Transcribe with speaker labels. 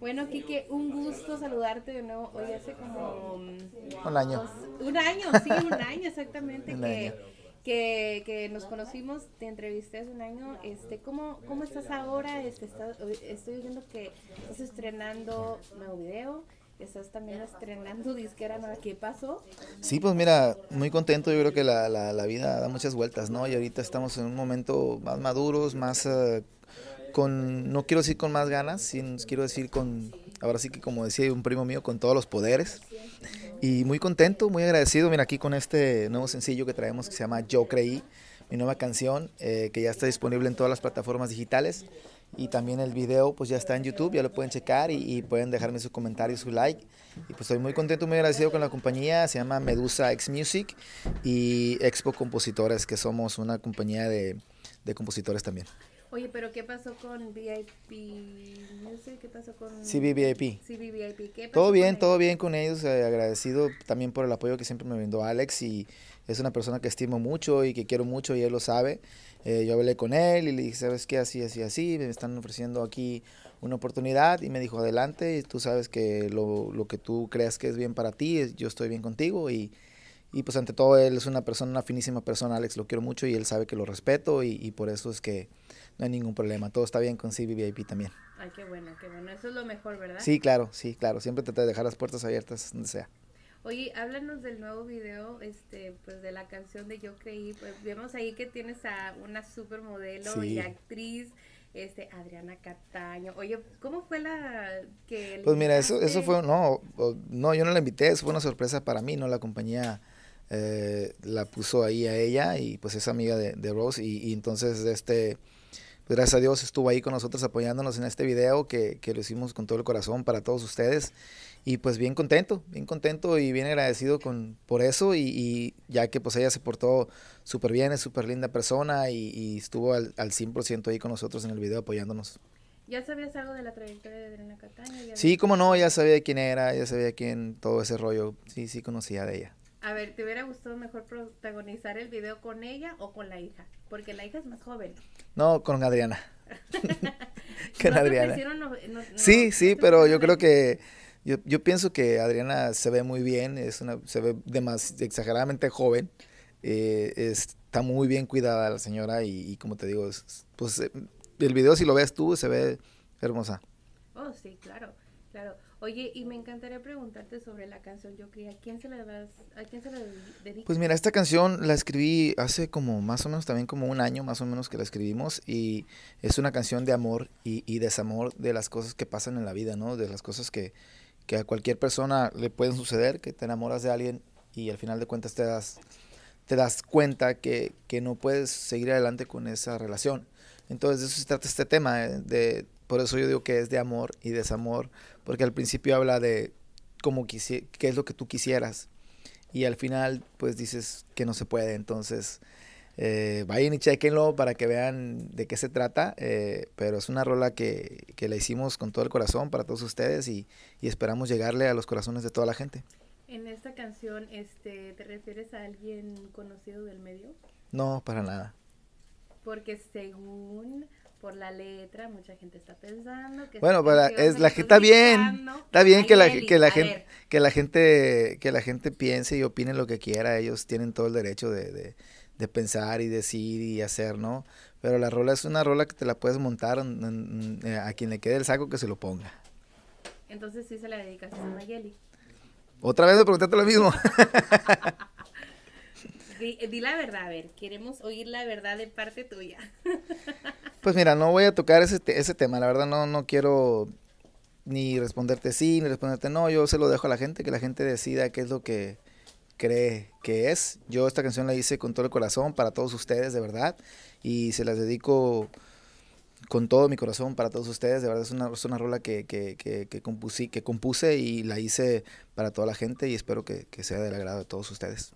Speaker 1: Bueno, Kike, un gusto saludarte de nuevo. Hoy hace como... Mm, un año. un año, sí, un año exactamente. que, nos conocimos, te entrevisté hace un año. Este, ¿cómo, ¿Cómo estás ahora? Este, estoy viendo que estás estrenando nuevo video. Estás también estrenando disquera, ¿qué pasó?
Speaker 2: Sí, pues mira, muy contento. Yo creo que la, la, la, vida da muchas vueltas, ¿no? Y ahorita estamos en un momento más maduros, más... Eh, no quiero decir con más ganas, sino quiero decir con, ahora sí que como decía un primo mío, con todos los poderes. Y muy contento, muy agradecido, mira aquí con este nuevo sencillo que traemos que se llama Yo Creí, mi nueva canción, eh, que ya está disponible en todas las plataformas digitales. Y también el video pues ya está en YouTube, ya lo pueden checar y, pueden dejarme sus comentarios, su like. Y pues estoy muy contento, muy agradecido con la compañía, se llama Medusa X Music y Expo Compositores, que somos una compañía de, de compositores también.
Speaker 1: Oye, pero ¿qué pasó con VIP? No sé, ¿qué pasó
Speaker 2: con... Sí, VIP. Sí, VIP. ¿Qué pasó todo bien, todo bien con ellos. Eh, agradecido también por el apoyo que siempre me brindó Alex y es una persona que estimo mucho y que quiero mucho y él lo sabe. Eh, yo hablé con él y le dije, ¿sabes qué? Así, así, así. Me están ofreciendo aquí una oportunidad y me dijo, adelante, y tú sabes que lo, que tú creas que es bien para ti, yo estoy bien contigo y... pues ante todo él es una persona, una finísima persona, Alex, lo quiero mucho y él sabe que lo respeto y por eso es que, no hay ningún problema. Todo está bien con CBVIP también.
Speaker 1: Ay, qué bueno, qué bueno. Eso es lo mejor, ¿verdad? Sí,
Speaker 2: claro, sí, claro. Siempre trata de dejar las puertas abiertas donde sea.
Speaker 1: Oye, háblanos del nuevo video, este, pues de la canción de Yo Creí. Pues vemos ahí que tienes a una supermodelo modelo y actriz, este, Adriana Cataño. Oye, ¿cómo fue la
Speaker 2: que... Pues mira, eso, eso fue, no, no, yo no la invité, eso fue una sorpresa para mí, ¿no? La compañía... Eh, la puso ahí a ella y pues es amiga de, de Rose y, y entonces este Gracias a Dios estuvo ahí con nosotros apoyándonos en este video que, que, lo hicimos con todo el corazón para todos ustedes. Y pues bien contento, bien contento y bien agradecido con, por eso. Y, ya que pues ella se portó súper bien, es súper linda persona y, estuvo al, 100% ahí con nosotros en el video apoyándonos.
Speaker 1: ¿Ya sabías algo de la trayectoria de Adriana
Speaker 2: Cataño? Sí, cómo no, ya sabía quién era, ya sabía quién, todo ese rollo. Sí, sí conocía de ella.
Speaker 1: A ver, ¿te hubiera gustado mejor protagonizar el video con ella o con la hija? Porque la hija es más joven.
Speaker 2: No, con Adriana. con Adriana. sí, sí, pero yo creo que yo, pienso que Adriana se ve muy bien, es una, se ve demasiado, exageradamente joven. Eh, está muy bien cuidada la señora y, como te digo, pues eh, el video si lo ves tú se ve hermosa.
Speaker 1: Oh, sí, claro. Claro. Oye, y me encantaría preguntarte sobre la canción Yo Cría. ¿Quién se la ¿A
Speaker 2: quién se la dedicas? Pues mira, esta canción la escribí hace como más o menos también como un año más o menos que la escribimos y es una canción de amor y, desamor de las cosas que pasan en la vida, ¿no? De las cosas que, que a cualquier persona le pueden suceder, que te enamoras de alguien y al final de cuentas te das, te das cuenta que, que no puedes seguir adelante con esa relación. Entonces de eso se trata este tema, ¿eh? de, por eso yo digo que es de amor y desamor, porque al principio habla de cómo qué es lo que tú quisieras y al final pues dices que no se puede. Entonces eh, vayan y chequenlo para que vean de qué se trata, eh, pero es una rola que, que, la hicimos con todo el corazón para todos ustedes y, esperamos llegarle a los corazones de toda la gente.
Speaker 1: En esta canción, este, ¿te refieres a alguien conocido del medio?
Speaker 2: No, para nada.
Speaker 1: Porque según por la letra, mucha gente está pensando que Bueno, es la
Speaker 2: está bien. Está bien que la, que la gente que la gente que la gente piense y opine lo que quiera, ellos tienen todo el derecho de, pensar y decir y hacer, ¿no? Pero la rola es una rola que te la puedes montar a quien le quede el saco que se lo ponga.
Speaker 1: Entonces sí se la dedicas a Mayeli.
Speaker 2: Otra vez me preguntaste lo mismo.
Speaker 1: di, la verdad, a ver, queremos oír la verdad de parte tuya.
Speaker 2: Pues mira, no voy a tocar ese, tema, la verdad no, quiero ni responderte sí, ni responderte no, yo se lo dejo a la gente, que la gente decida qué es lo que cree que es. Yo esta canción la hice con todo el corazón para todos ustedes, de verdad, y se las dedico con todo mi corazón para todos ustedes. De verdad es una, es rola que, que, que compuse y la hice para toda la gente y espero que sea del agrado de todos ustedes.